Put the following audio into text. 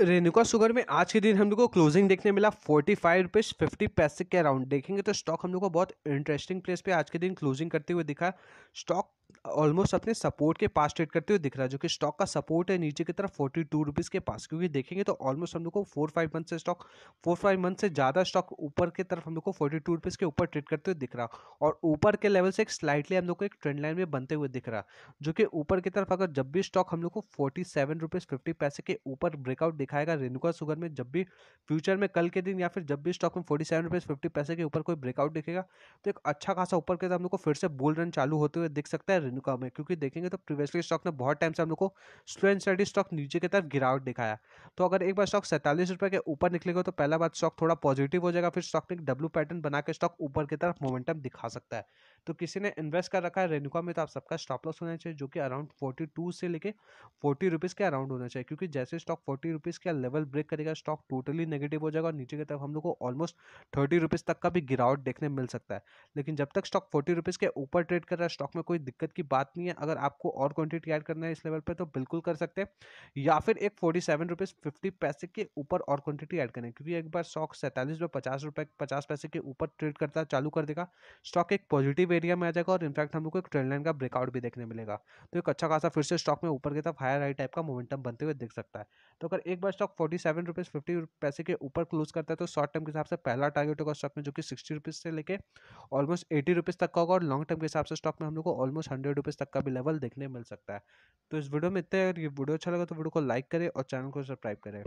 Renuka sugar में आज के दिन हम लोग को क्लोजिंग देखने मिला फोर्टी फाइव रुपीज़ फिफ्टी पैसे के अराउंड देखेंगे तो स्टॉक हम लोग को बहुत इंटरेस्टिंग प्लेस पे आज के दिन क्लोजिंग करते हुए दिखा स्टॉक ऑलमोस्ट अपने सपोर्ट के पास ट्रेड करते हुए दिख रहा है जो कि स्टॉक का सपोर्ट है नीचे की तरफ फोर्टी टू रुपीज़ के पास क्योंकि देखेंगे तो ऑलमोस्ट हम लोग को फोर फाइव मंथ से स्टॉक फोर फाइव मंथ से ज़्यादा स्टॉक ऊपर की तरफ हम लोग को फोर्टी टू रुपीज़ के ऊपर ट्रेड करते हुए दिख रहा और ऊपर के लेवल से एक स्लाइटली हम लोग को एक ट्रेंड लाइन में बनते हुए दिख रहा जो कि ऊपर की तरफ अगर जब भी स्टॉक हम लोग को फोर्टी सेवन रुपीज़ फिफ्टी पैसे के ऊपर ब्रेकआउट दिखाएगा रेनुका सुगर में जब भी फ्यूचर में कल के दिन या फिर जब भी स्टॉक में फोर्टी सेवन रुपीज़ फिफ्टी पैसे के ऊपर कोई ब्रेकआउट दिखेगा तो एक अच्छा खासा ऊपर के हम लोग को फिर से बोल रन चालू होते हुए दिख सकता है वैल्यू कम है क्योंकि देखेंगे तो प्रीवियसली स्टॉक ने बहुत टाइम से हम लोग को स्लो एंड स्टडी स्टॉक नीचे की तरफ गिरावट दिखाया तो अगर एक बार स्टॉक सैंतालीस रुपये के ऊपर निकलेगा तो पहला बार स्टॉक थोड़ा पॉजिटिव हो जाएगा फिर स्टॉक ने एक डब्ल्यू पैटर्न बना के स्टॉक ऊपर की तरफ मोमेंटम दिखा सकता है तो किसी ने इन्वेस्ट कर रखा है रेनुका में तो आप सबका स्टॉप लॉस होना चाहिए जो कि अराउंड फोर्टी टू से लेके फोर्टी रुपीज़ के अराउंड होना चाहिए क्योंकि जैसे स्टॉक फोर्टी रुपीज़ का लेवल ब्रेक करेगा स्टॉक टोटली नेगेटिव हो जाएगा और नीचे की तरफ हम लोग को ऑलमोस्ट थर्टी रुपीज़ तक का भी गिरावट देखने मिल सकता है लेकिन जब तक स्टॉक फोर्टी रुपीज़ के ऊपर ट्रेड कर रहा है स्टॉक में कोई दिक्कत की की बात नहीं है अगर आपको और क्वांटिटी ऐड करना है इस लेवल पर तो बिल्कुल कर सकते हैं या फिर एक फोर्टी सेवन रुपीज़ फिफ्टी पैसे के ऊपर और क्वांटिटी ऐड करें क्योंकि एक बार स्टॉक सैंतालीस रुपये पचास रुपये पचास पैसे के ऊपर ट्रेड करता चालू कर देगा स्टॉक एक पॉजिटिव एरिया में आ जाएगा और इनफैक्ट हम लोग को एक ट्रेंड लाइन का ब्रेकआउट भी देखने मिलेगा तो एक अच्छा खासा फिर से स्टॉक में ऊपर गया था हायर हाई टाइप का मोमेंटम बनते हुए देख सकता है तो अगर एक बार stock forty seven rupees fifty पैसे के ऊपर क्लोज करता है तो शॉर्ट टर्म के हिसाब से पहला टारगेट होगा स्टॉक में जो कि सिक्सटी रुपीज़ से लेकर ऑलमोस्ट एटी रुपीज़ तक का होगा और लॉन्ग टर्म के हिसाब से स्टॉक में हम लोग को ऑलमोस्ट हंड्रेड हंड्रेड रुपीज़ तक का भी लेवल देखने मिल सकता है तो इस वीडियो में इतना अगर ये वीडियो अच्छा लगा तो वीडियो को लाइक करें और चैनल को सब्सक्राइब करें